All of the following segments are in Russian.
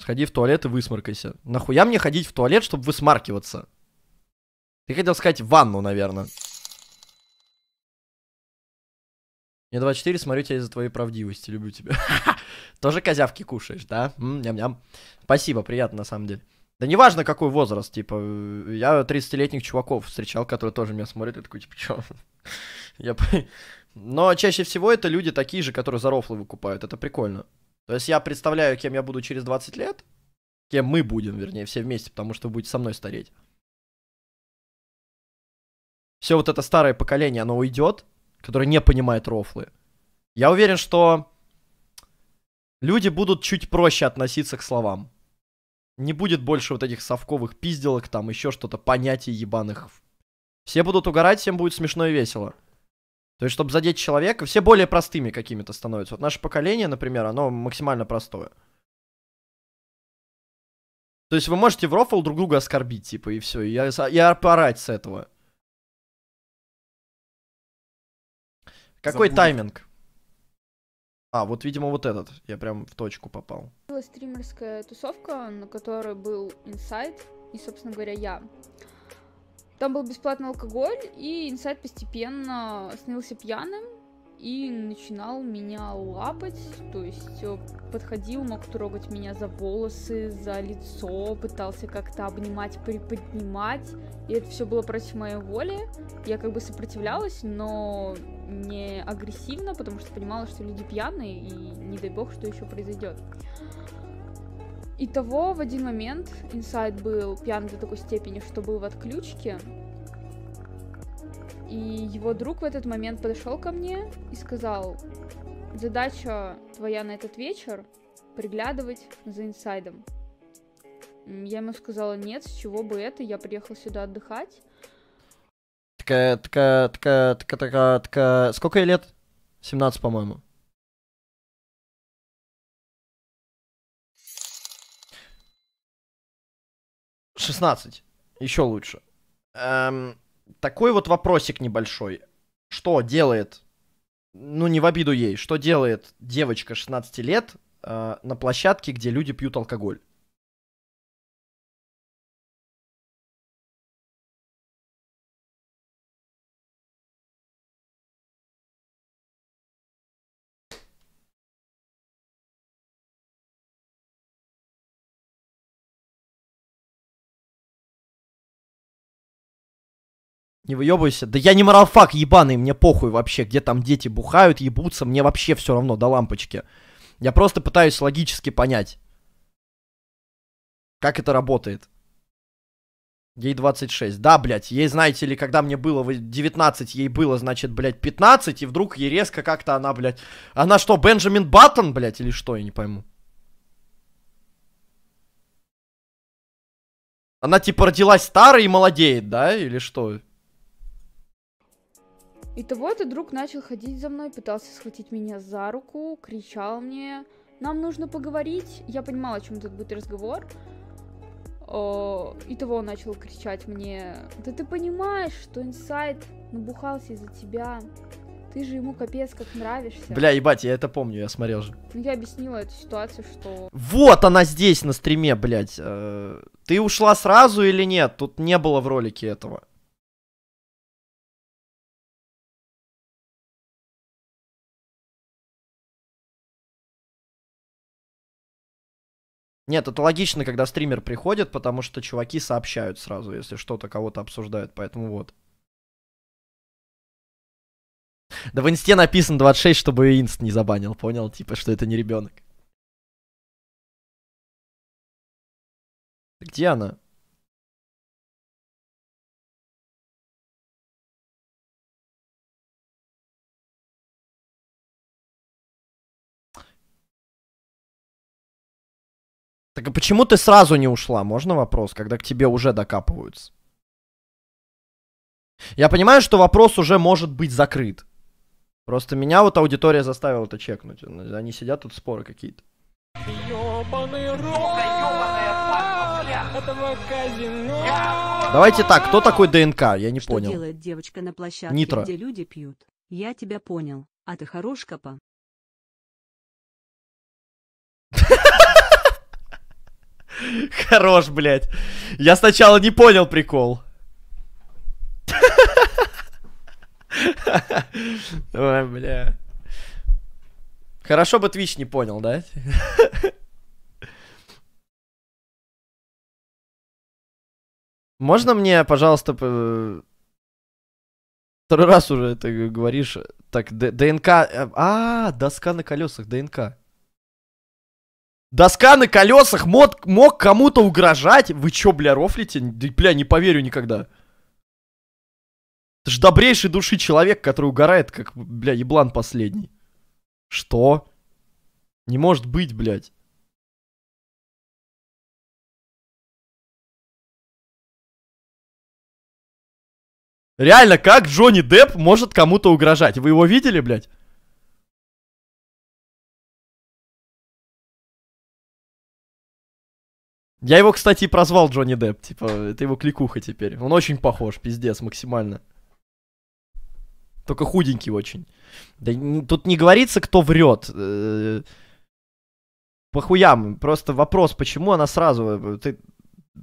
Сходи в туалет и высморкайся. Нахуя мне ходить в туалет, чтобы высмаркиваться? Ты хотел сказать ванну, наверное. Мне 24, смотрю тебя из-за твоей правдивости, люблю тебя. Тоже козявки кушаешь, да? Ням-ням. Спасибо, приятно на самом деле. Да неважно, какой возраст, типа, э, я 30-летних чуваков встречал, которые тоже меня смотрят, и такой, типа, чё? Я... Но чаще всего это люди такие же, которые за рофлы выкупают, это прикольно. То есть я представляю, кем я буду через 20 лет, кем мы будем, вернее, все вместе, потому что вы будете со мной стареть. Все вот это старое поколение, оно уйдет, которое не понимает рофлы. Я уверен, что люди будут чуть проще относиться к словам. Не будет больше вот этих совковых пизделок, там еще что-то, понятий ебаных. Все будут угорать, всем будет смешно и весело. То есть, чтобы задеть человека, все более простыми какими-то становятся. Вот наше поколение, например, оно максимально простое. То есть вы можете в рофл друг друга оскорбить, типа, и все, Я я орать с этого. Какой Забудь. тайминг? А, вот, видимо, вот этот. Я прям в точку попал. Была стримерская тусовка, на которой был инсайт, и, собственно говоря, я. Там был бесплатный алкоголь, и Инсайд постепенно становился пьяным и начинал меня лапать, то есть э, подходил, мог трогать меня за волосы, за лицо, пытался как-то обнимать, приподнимать, и это все было против моей воли. Я как бы сопротивлялась, но не агрессивно, потому что понимала, что люди пьяные, и не дай бог, что еще произойдет. И того в один момент инсайт был пьян до такой степени, что был в отключке. И его друг в этот момент подошел ко мне и сказал, задача твоя на этот вечер приглядывать за инсайдом. Я ему сказала, нет, с чего бы это, я приехала сюда отдыхать. Такая, такая, такая, такая, такая, такая, сколько ей лет? 17, по-моему. 16. Еще лучше. Эм, такой вот вопросик небольшой. Что делает, ну не в обиду ей, что делает девочка 16 лет э, на площадке, где люди пьют алкоголь? Не выебывайся. Да я не моралфак ебаный, мне похуй вообще, где там дети бухают, ебутся, мне вообще все равно до лампочки. Я просто пытаюсь логически понять, как это работает. Ей 26. Да, блядь, ей, знаете ли, когда мне было 19, ей было, значит, блядь, 15, и вдруг ей резко как-то она, блядь... Она что, Бенджамин Баттон, блядь, или что, я не пойму. Она типа родилась старой и молодеет, да, или что? И того этот друг начал ходить за мной, пытался схватить меня за руку, кричал мне, нам нужно поговорить. Я понимала, о чем тут будет разговор. Э, И того он начал кричать мне, да ты понимаешь, что инсайт набухался из-за тебя, ты же ему капец как нравишься. Бля, ебать, я это помню, я смотрел же. Ну, я объяснила эту ситуацию, что... Вот она здесь на стриме, блядь. Э, ты ушла сразу или нет? Тут не было в ролике этого. Нет, это логично, когда стример приходит, потому что чуваки сообщают сразу, если что-то кого-то обсуждают, поэтому вот. Да в инсте написано 26, чтобы инст не забанил, понял? Типа, что это не ребенок. Где она? Так а почему ты сразу не ушла? Можно вопрос, когда к тебе уже докапываются? Я понимаю, что вопрос уже может быть закрыт. Просто меня вот аудитория заставила это чекнуть. Они сидят тут споры какие-то. Давайте так, кто такой ДНК? Я не что понял. Что делает девочка на площадке, Нитро. где люди пьют? Я тебя понял, а ты хорош копа. Хорош, блядь. Я сначала не понял прикол. Ой, бля. Хорошо бы Twitch не понял, да? Можно мне, пожалуйста, э, второй раз уже это говоришь, э, так, ДНК, э, а, доска на колесах, ДНК. Доска на колесах мод, мог кому-то угрожать? Вы чё, бля, рофлите? Бля, не поверю никогда. Это ж добрейший души человек, который угорает, как, бля, еблан последний. Что? Не может быть, блядь. Реально, как Джонни Депп может кому-то угрожать? Вы его видели, блядь? Я его, кстати, и прозвал Джонни Депп. Типа, это его кликуха теперь. Он очень похож, пиздец, максимально. Только худенький очень. Да тут не говорится, кто врет. Э, похуям. Просто вопрос, почему она сразу... Э, ты,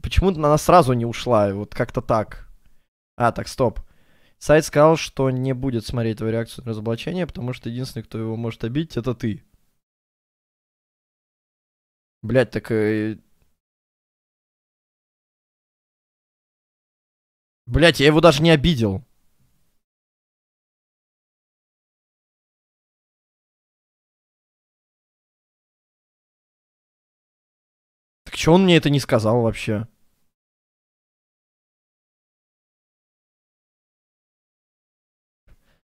почему она сразу не ушла? Вот как-то так. А, так, стоп. Сайт сказал, что не будет смотреть твою реакцию на разоблачение, потому что единственный, кто его может обидеть, это ты. Блять, так э, Блять, я его даже не обидел. Так что он мне это не сказал вообще?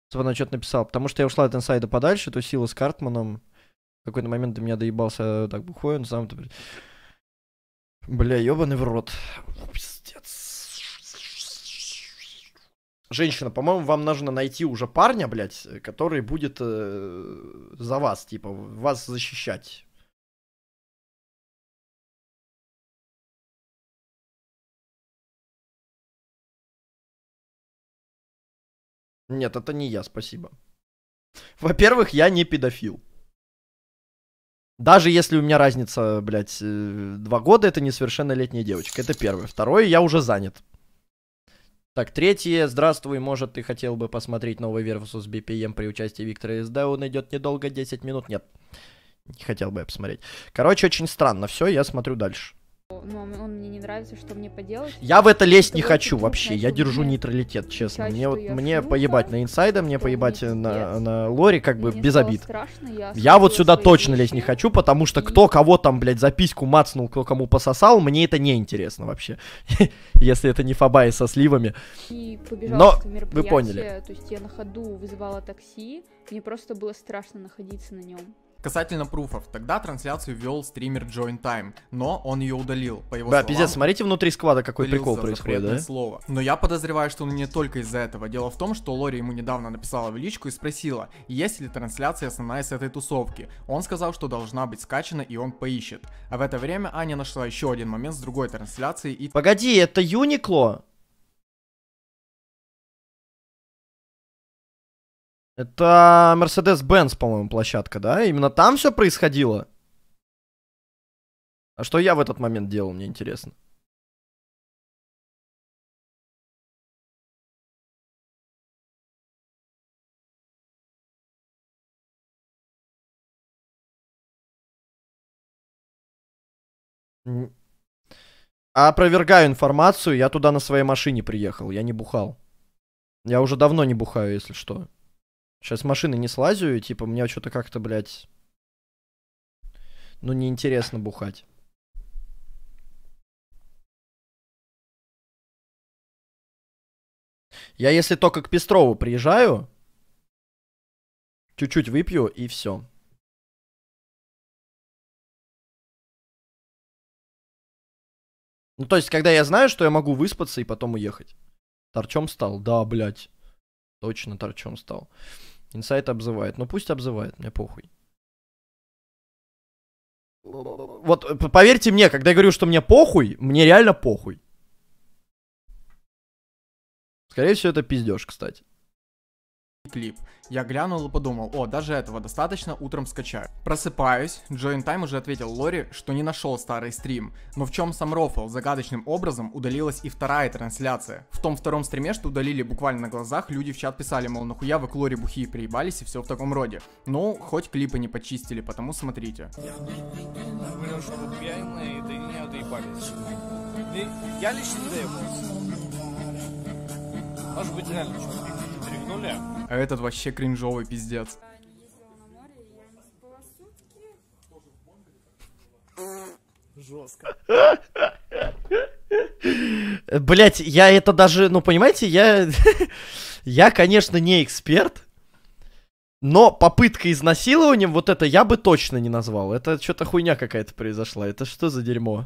Собственно, отчет написал. Потому что я ушла от инсайда подальше, то сила с Картманом. В какой-то момент до меня доебался так бухой, он сам... Бля, ебаный в рот. женщина, по-моему, вам нужно найти уже парня, блядь, который будет э, за вас, типа, вас защищать. Нет, это не я, спасибо. Во-первых, я не педофил. Даже если у меня разница, блядь, э, два года, это несовершеннолетняя девочка. Это первое. Второе, я уже занят. Так, третье. Здравствуй, может, ты хотел бы посмотреть новый с BPM эм при участии Виктора СД. Он идет недолго, 10 минут. Нет, не хотел бы я посмотреть. Короче, очень странно все, я смотрю дальше. Но ну, он мне не нравится, что мне поделать. Я в это лезть не хочу вообще. Я держу нейтралитет, честно. Мне вот мне поебать на инсайда, мне поебать на, на лоре, как бы без обид. я вот сюда точно лезть не хочу, потому что кто кого там, блядь, записку письку мацнул, кто кому пососал, мне это не интересно вообще. Если это не фабаи со сливами. Но вы поняли. То есть я на ходу вызывала такси, мне просто было страшно находиться на нем. Касательно пруфов, тогда трансляцию вел стример Join Time, но он ее удалил. По его да, словам, пиздец, смотрите внутри сквада, какой прикол происходит, да? Слово. Но я подозреваю, что он не только из-за этого. Дело в том, что Лори ему недавно написала в личку и спросила, есть ли трансляция основная с этой тусовки. Он сказал, что должна быть скачана и он поищет. А в это время Аня нашла еще один момент с другой трансляции и... Погоди, это Юникло? Это Mercedes-Benz, по-моему, площадка, да? Именно там все происходило? А что я в этот момент делал, мне интересно. А опровергаю информацию, я туда на своей машине приехал, я не бухал. Я уже давно не бухаю, если что. Сейчас машины не слазю, и типа мне что-то как-то, блядь, ну неинтересно бухать. Я если только к Пестрову приезжаю, чуть-чуть выпью и все. Ну, то есть, когда я знаю, что я могу выспаться и потом уехать. Торчом стал? Да, блядь. Точно торчом стал. Инсайт обзывает. Ну пусть обзывает, мне похуй. Вот поверьте мне, когда я говорю, что мне похуй, мне реально похуй. Скорее всего, это пиздеж, кстати клип. Я глянул и подумал, о, даже этого достаточно, утром скачаю. Просыпаюсь, Джоин Тайм уже ответил Лори, что не нашел старый стрим. Но в чем сам рофл? Загадочным образом удалилась и вторая трансляция. В том втором стриме, что удалили буквально на глазах, люди в чат писали, мол, нахуя вы к Лори бухи приебались и все в таком роде. Ну, хоть клипы не почистили, потому смотрите. Я лично Может быть, реально с нуля. А этот вообще кринжовый пиздец. Жестко. Блять, я это даже, ну понимаете, я, я, конечно, не эксперт, но попытка изнасилования вот это я бы точно не назвал. Это что-то хуйня какая-то произошла. Это что за дерьмо?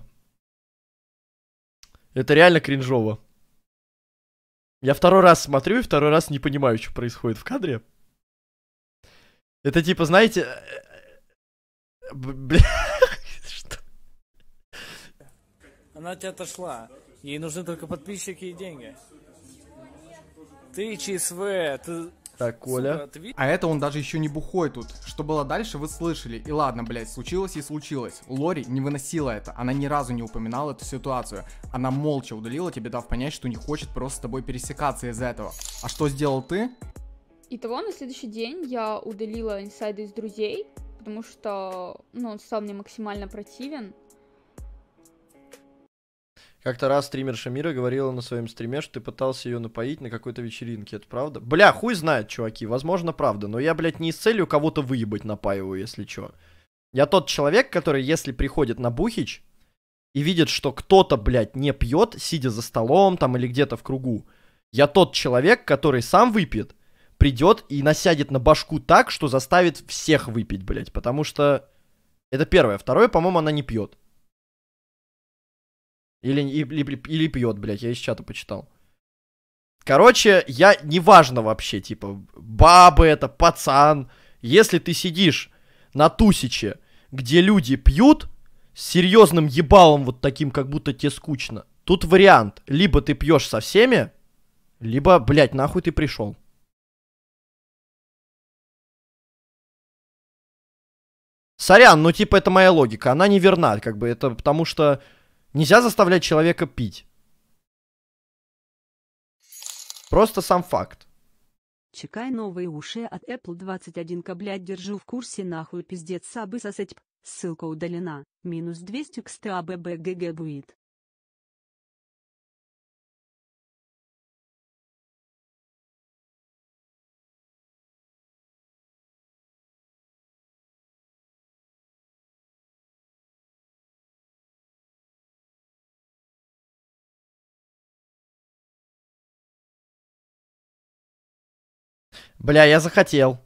Это реально кринжово. Я второй раз смотрю и второй раз не понимаю, что происходит в кадре. Это типа, знаете... Э, что? Она от тебя отошла. Ей нужны только подписчики и деньги. Ты ЧСВ, ты так, Коля. Э, а это он даже еще не бухой тут. Что было дальше, вы слышали. И ладно, блядь, случилось и случилось. Лори не выносила это. Она ни разу не упоминала эту ситуацию. Она молча удалила тебе, дав понять, что не хочет просто с тобой пересекаться из этого. А что сделал ты? Итого, на следующий день я удалила инсайды из друзей, потому что ну, он стал мне максимально противен. Как-то раз стример Шамира говорила на своем стриме, что ты пытался ее напоить на какой-то вечеринке. Это правда? Бля, хуй знает, чуваки. Возможно, правда. Но я, блядь, не с целью кого-то выебать напаиваю, если чё. Я тот человек, который, если приходит на Бухич и видит, что кто-то, блядь, не пьет, сидя за столом там или где-то в кругу, я тот человек, который сам выпьет, придет и насядет на башку так, что заставит всех выпить, блядь. Потому что... Это первое. Второе, по-моему, она не пьет. Или, или, или пьет, блядь, я из чата почитал. Короче, я неважно вообще, типа, бабы это, пацан. Если ты сидишь на тусиче, где люди пьют, с серьезным ебалом вот таким, как будто тебе скучно. Тут вариант. Либо ты пьешь со всеми, либо, блядь, нахуй ты пришел. Сорян, ну типа это моя логика, она не верна, как бы это потому что Нельзя заставлять человека пить. Просто сам факт. Чекай новые уши от Apple 21 к блядь держу в курсе нахуй пиздец сабы сосать. Ссылка удалена. Минус 200 к стаббгг будет. Бля, я захотел.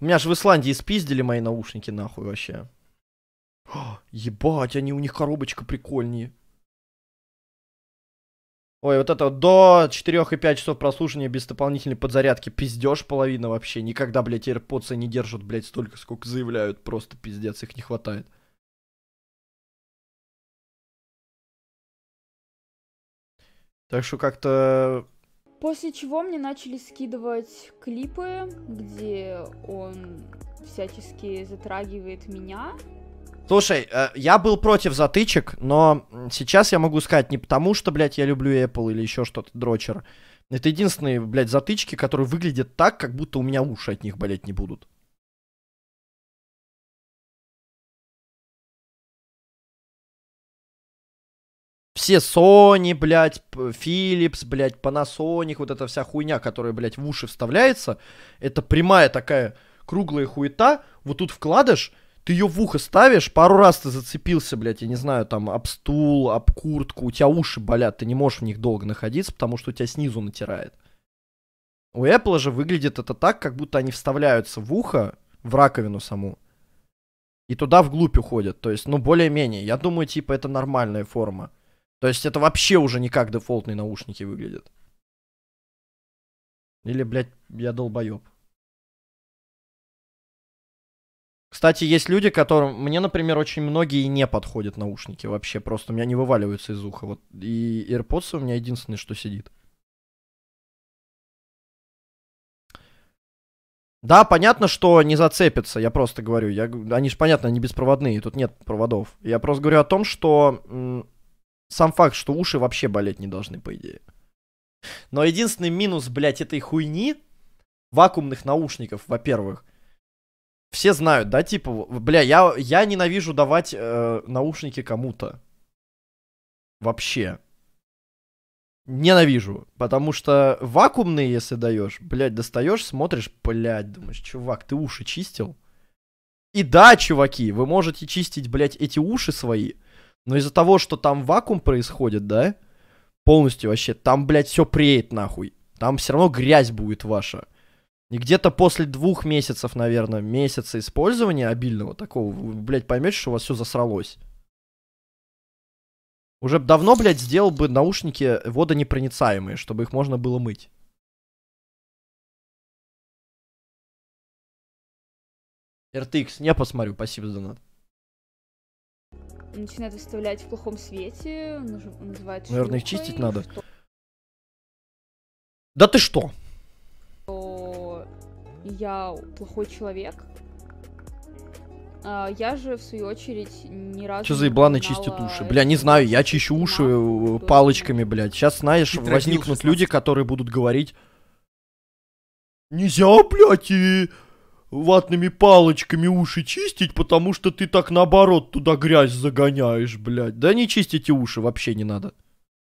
У меня же в Исландии спиздили мои наушники нахуй вообще. О, ебать, они у них коробочка прикольнее. Ой, вот это до 4,5 часов прослушивания без дополнительной подзарядки. Пиздеж половина вообще. Никогда, блядь, AirPods не держат, блядь, столько, сколько заявляют. Просто пиздец, их не хватает. Так что как-то... После чего мне начали скидывать клипы, где он всячески затрагивает меня, Слушай, э, я был против затычек, но сейчас я могу сказать не потому, что, блядь, я люблю Apple или еще что-то, дрочер. Это единственные, блядь, затычки, которые выглядят так, как будто у меня уши от них болеть не будут. Все Sony, блядь, Philips, блядь, Panasonic, вот эта вся хуйня, которая, блядь, в уши вставляется, это прямая такая круглая хуета, вот тут вкладыш, ты ее в ухо ставишь, пару раз ты зацепился, блядь, я не знаю, там, об стул, об куртку, у тебя уши болят, ты не можешь в них долго находиться, потому что у тебя снизу натирает. У Apple же выглядит это так, как будто они вставляются в ухо, в раковину саму, и туда вглубь уходят. То есть, ну, более-менее. Я думаю, типа, это нормальная форма. То есть, это вообще уже не как дефолтные наушники выглядят. Или, блядь, я долбоеб. Кстати, есть люди, которым... Мне, например, очень многие не подходят наушники вообще. Просто у меня не вываливаются из уха. Вот и AirPods у меня единственное, что сидит. Да, понятно, что не зацепятся, я просто говорю. Я, они же, понятно, они беспроводные, тут нет проводов. Я просто говорю о том, что сам факт, что уши вообще болеть не должны, по идее. Но единственный минус, блядь, этой хуйни вакуумных наушников, во-первых, все знают, да, типа, бля, я, я ненавижу давать э, наушники кому-то. Вообще. Ненавижу. Потому что вакуумные, если даешь, блядь, достаешь, смотришь, блядь, думаешь, чувак, ты уши чистил? И да, чуваки, вы можете чистить, блядь, эти уши свои, но из-за того, что там вакуум происходит, да, полностью вообще, там, блядь, все преет нахуй. Там все равно грязь будет ваша. И где-то после двух месяцев, наверное, месяца использования обильного такого, вы, блядь, поймете, что у вас все засралось. Уже давно, блядь, сделал бы наушники водонепроницаемые, чтобы их можно было мыть. RTX, не посмотрю, спасибо за донат. Начинает выставлять в плохом свете, называет Наверное, их чистить надо. Что? Да ты что? я плохой человек. А, я же, в свою очередь, ни разу... Что за ебланы чистят уши? Бля, не знаю, я чищу уши э, палочками, блядь. Сейчас, знаешь, возникнут люди, которые будут говорить... Нельзя, блядь, и ватными палочками уши чистить, потому что ты так наоборот туда грязь загоняешь, блядь. Да не чистите уши, вообще не надо.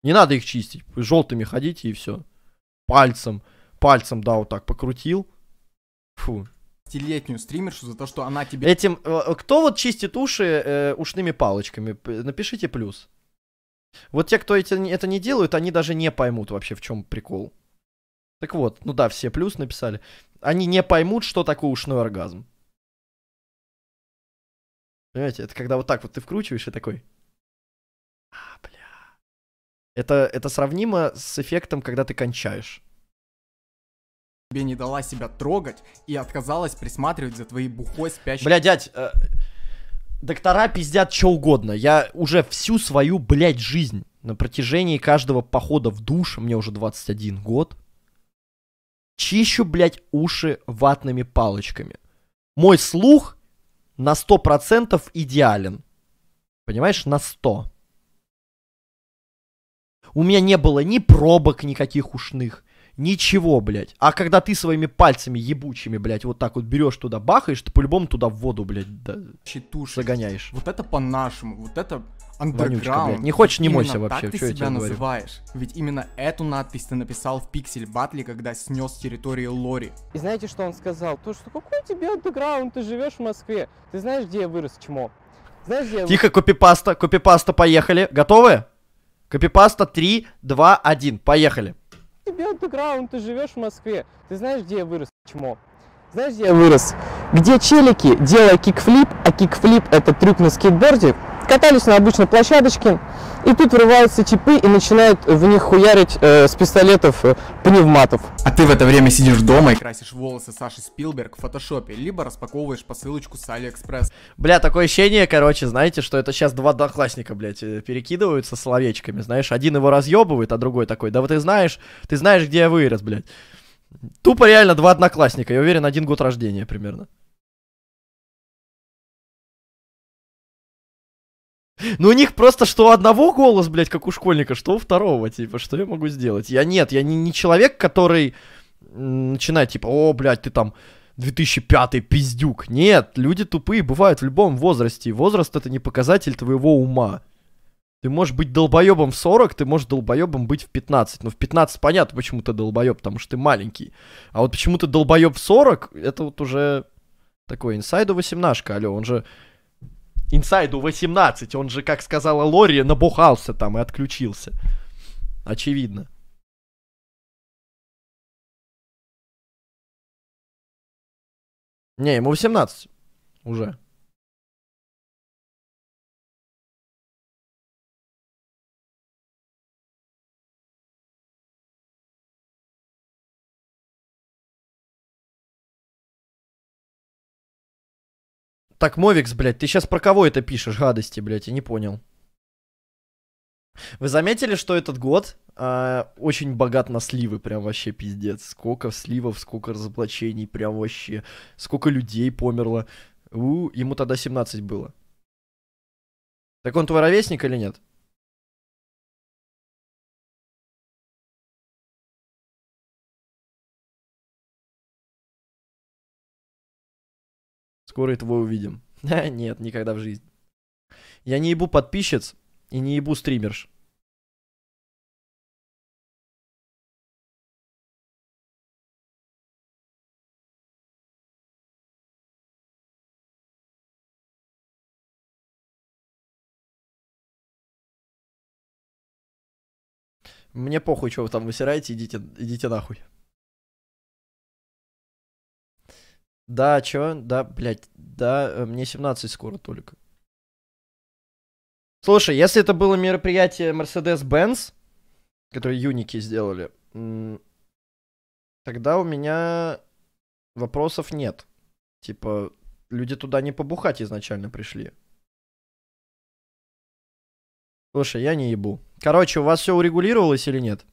Не надо их чистить. Желтыми ходите и все. Пальцем. Пальцем, да, вот так покрутил. Фу. Летнюю стримершу за то, что она тебе... Этим... Э, э, кто вот чистит уши э, ушными палочками? Напишите плюс. Вот те, кто эти это не делают, они даже не поймут вообще, в чем прикол. Так вот, ну да, все плюс написали. Они не поймут, что такое ушной оргазм. Понимаете, это когда вот так вот ты вкручиваешь и такой... А, бля. Это, это сравнимо с эффектом, когда ты кончаешь тебе не дала себя трогать и отказалась присматривать за твоей бухой спящей... Бля, дядь, э, доктора пиздят что угодно. Я уже всю свою, блядь, жизнь на протяжении каждого похода в душ, мне уже 21 год, чищу, блядь, уши ватными палочками. Мой слух на 100% идеален. Понимаешь, на 100. У меня не было ни пробок никаких ушных, Ничего, блядь. А когда ты своими пальцами ебучими, блядь, вот так вот берешь туда, бахаешь, ты по-любому туда в воду, блядь, да, Читушь. загоняешь. Вот это по-нашему, вот это андерграунд. Не хочешь, не именно мойся вообще, что себя я называешь. Говорю? Ведь именно эту надпись ты написал в Пиксель Батле, когда снес территорию Лори. И знаете, что он сказал? То, что какой тебе андерграунд, ты живешь в Москве. Ты знаешь, где я вырос, чмо? Знаешь, где я... Тихо, копипаста, копипаста, поехали. Готовы? Копипаста 3, 2, 1, поехали тебе андеграунд, ты живешь в Москве. Ты знаешь, где я вырос, чмо? Знаешь, где я вырос? Где челики, делая кикфлип, а кикфлип это трюк на скейтборде, катались на обычной площадочке, и тут врываются типы и начинают в них хуярить э, с пистолетов э, пневматов. А ты в это время сидишь дома и красишь волосы Саши Спилберг в фотошопе, либо распаковываешь посылочку с Алиэкспресс. Бля, такое ощущение, короче, знаете, что это сейчас два одноклассника, блядь, э, перекидываются словечками, знаешь, один его разъебывает, а другой такой, да вот ты знаешь, ты знаешь, где я вырос, блядь. Тупо реально два одноклассника, я уверен, один год рождения примерно. Ну у них просто что у одного голос, блядь, как у школьника, что у второго, типа, что я могу сделать? Я нет, я не, не человек, который начинает, типа, о, блядь, ты там 2005 пиздюк. Нет, люди тупые бывают в любом возрасте. возраст это не показатель твоего ума. Ты можешь быть долбоебом в 40, ты можешь долбоебом быть в 15. Но в 15 понятно, почему ты долбоеб, потому что ты маленький. А вот почему ты долбоеб в 40, это вот уже такой инсайду 18, алё, он же Инсайду 18, он же, как сказала Лори, набухался там и отключился. Очевидно. Не, ему 18 уже. Так, Мовикс, блядь, ты сейчас про кого это пишешь, гадости, блядь, я не понял. Вы заметили, что этот год э, очень богат на сливы, прям вообще пиздец. Сколько сливов, сколько разоблачений, прям вообще. Сколько людей померло. У, ему тогда 17 было. Так он твой ровесник или нет? скоро и твой увидим. Нет, никогда в жизни. Я не ебу подписчиц и не ебу стримерш. Мне похуй, что вы там высираете, идите, идите нахуй. Да, чё? Да, блядь, да, э, мне 17 скоро только. Слушай, если это было мероприятие Mercedes-Benz, которое Юники сделали, тогда у меня вопросов нет. Типа, люди туда не побухать изначально пришли. Слушай, я не ебу. Короче, у вас все урегулировалось или нет?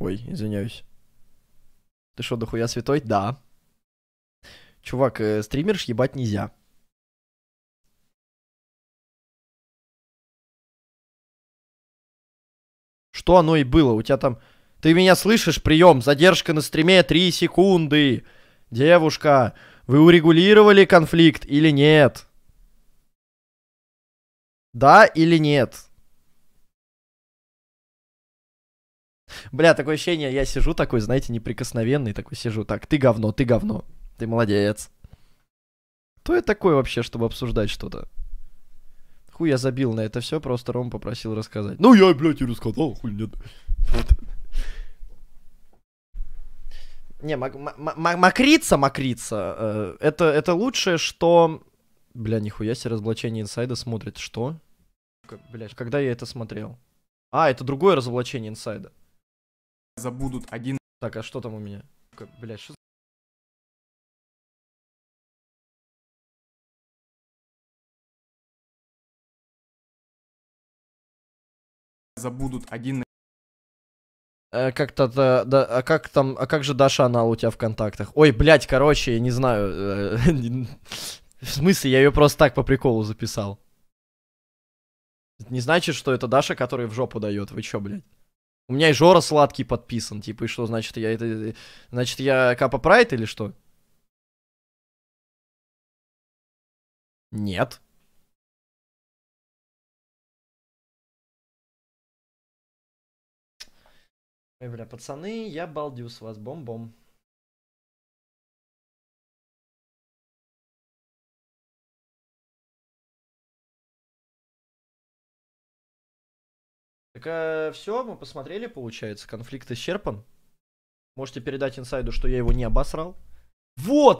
Ой, извиняюсь. Ты что, дохуя святой? Да. Чувак, э, стримерш ебать нельзя. Что оно и было? У тебя там... Ты меня слышишь? Прием. Задержка на стриме 3 секунды. Девушка, вы урегулировали конфликт или нет? Да или нет? Бля, такое ощущение, я сижу такой, знаете, неприкосновенный такой сижу. Так, ты говно, ты говно, ты молодец. Кто я такой вообще, чтобы обсуждать что-то? Хуй я забил на это все, просто Ром попросил рассказать. Ну я, блядь, и рассказал, хуй нет. Не, макрица, макрица, э, это, это лучшее, что... Бля, нихуя себе, разоблачение инсайда смотрит. Что? Бля, когда я это смотрел? А, это другое разоблачение инсайда забудут один... Так, а что там у меня? Блять, что забудут один... Э, а как-то, да, да, а как там, а как же Даша она у тебя в контактах? Ой, блять, короче, я не знаю. Э, в смысле, я ее просто так по приколу записал. не значит, что это Даша, которая в жопу дает. Вы чё, блядь? У меня и Жора сладкий подписан, типа, и что, значит, я это... Значит, я Капа Прайд или что? Нет. Ой, бля, пацаны, я балдю с вас, бом-бом. Так, э, все, мы посмотрели, получается, конфликт исчерпан. Можете передать инсайду, что я его не обосрал. Вот!